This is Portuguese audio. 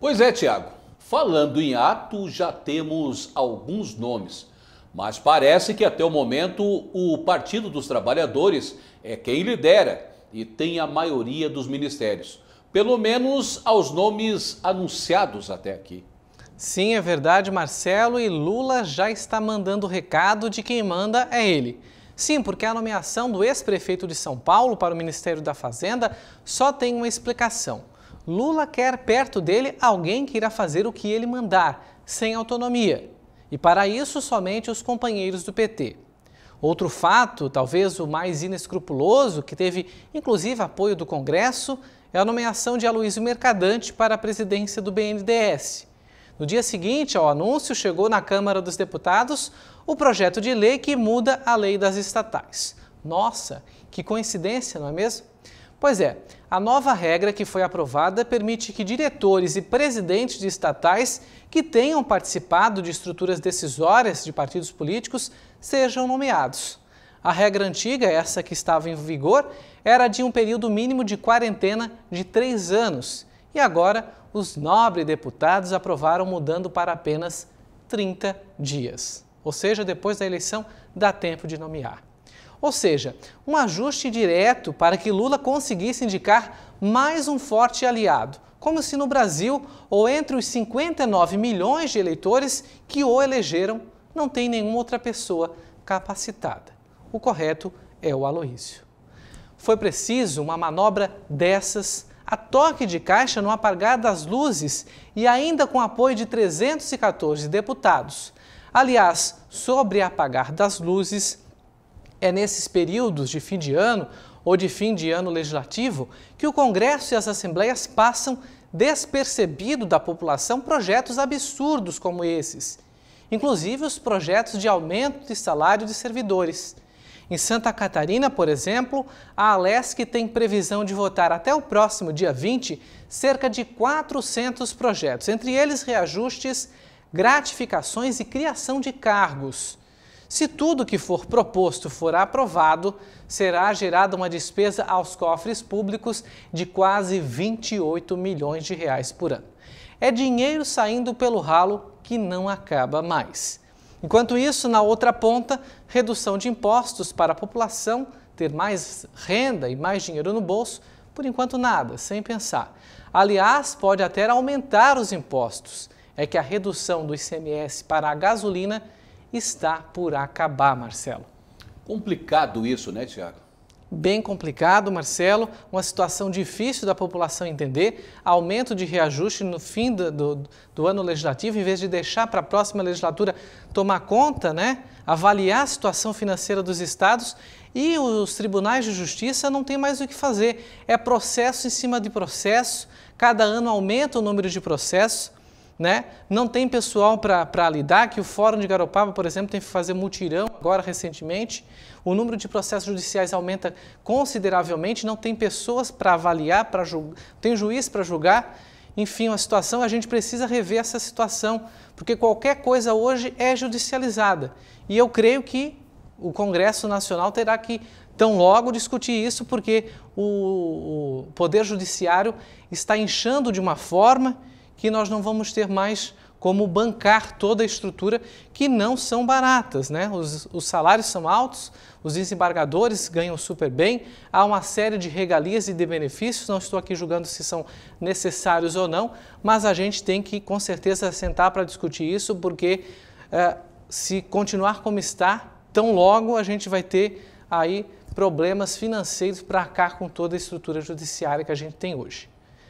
Pois é, Tiago. Falando em ato, já temos alguns nomes. Mas parece que até o momento o Partido dos Trabalhadores é quem lidera e tem a maioria dos ministérios. Pelo menos aos nomes anunciados até aqui. Sim, é verdade, Marcelo, e Lula já está mandando o recado de quem manda é ele. Sim, porque a nomeação do ex-prefeito de São Paulo para o Ministério da Fazenda só tem uma explicação. Lula quer perto dele alguém que irá fazer o que ele mandar, sem autonomia. E para isso, somente os companheiros do PT. Outro fato, talvez o mais inescrupuloso, que teve inclusive apoio do Congresso, é a nomeação de Aloysio Mercadante para a presidência do BNDES. No dia seguinte ao anúncio, chegou na Câmara dos Deputados o projeto de lei que muda a lei das estatais. Nossa, que coincidência, não é mesmo? Pois é, a nova regra que foi aprovada permite que diretores e presidentes de estatais que tenham participado de estruturas decisórias de partidos políticos sejam nomeados. A regra antiga, essa que estava em vigor, era de um período mínimo de quarentena de três anos. E agora, os nobres deputados aprovaram mudando para apenas 30 dias. Ou seja, depois da eleição, dá tempo de nomear. Ou seja, um ajuste direto para que Lula conseguisse indicar mais um forte aliado, como se no Brasil ou entre os 59 milhões de eleitores que o elegeram não tem nenhuma outra pessoa capacitada. O correto é o Aloísio. Foi preciso uma manobra dessas, a toque de caixa no apagar das luzes e ainda com apoio de 314 deputados. Aliás, sobre apagar das luzes, é nesses períodos de fim de ano ou de fim de ano legislativo que o Congresso e as assembleias passam despercebido da população projetos absurdos como esses, inclusive os projetos de aumento de salário de servidores. Em Santa Catarina, por exemplo, a Alesc tem previsão de votar até o próximo dia 20 cerca de 400 projetos, entre eles reajustes, gratificações e criação de cargos. Se tudo que for proposto for aprovado, será gerada uma despesa aos cofres públicos de quase 28 milhões de reais por ano. É dinheiro saindo pelo ralo que não acaba mais. Enquanto isso, na outra ponta, redução de impostos para a população ter mais renda e mais dinheiro no bolso, por enquanto nada, sem pensar. Aliás, pode até aumentar os impostos. É que a redução do ICMS para a gasolina está por acabar, Marcelo. Complicado isso, né, Tiago? Bem complicado, Marcelo. Uma situação difícil da população entender. Aumento de reajuste no fim do, do, do ano legislativo, em vez de deixar para a próxima legislatura tomar conta, né? avaliar a situação financeira dos estados e os tribunais de justiça não têm mais o que fazer. É processo em cima de processo, cada ano aumenta o número de processos né? Não tem pessoal para lidar, que o Fórum de Garopaba, por exemplo, tem que fazer mutirão agora recentemente. O número de processos judiciais aumenta consideravelmente, não tem pessoas para avaliar, para tem juiz para julgar. Enfim, uma situação, a gente precisa rever essa situação, porque qualquer coisa hoje é judicializada. E eu creio que o Congresso Nacional terá que tão logo discutir isso, porque o, o Poder Judiciário está inchando de uma forma que nós não vamos ter mais como bancar toda a estrutura, que não são baratas. Né? Os, os, salários são altos, os desembargadores ganham super bem, há uma série de regalias e de benefícios, não estou aqui julgando se são necessários ou não, mas a gente tem que, com certeza, sentar para discutir isso, porque eh, se continuar como está, tão logo a gente vai ter aí problemas financeiros para arcar com toda a estrutura judiciária que a gente tem hoje.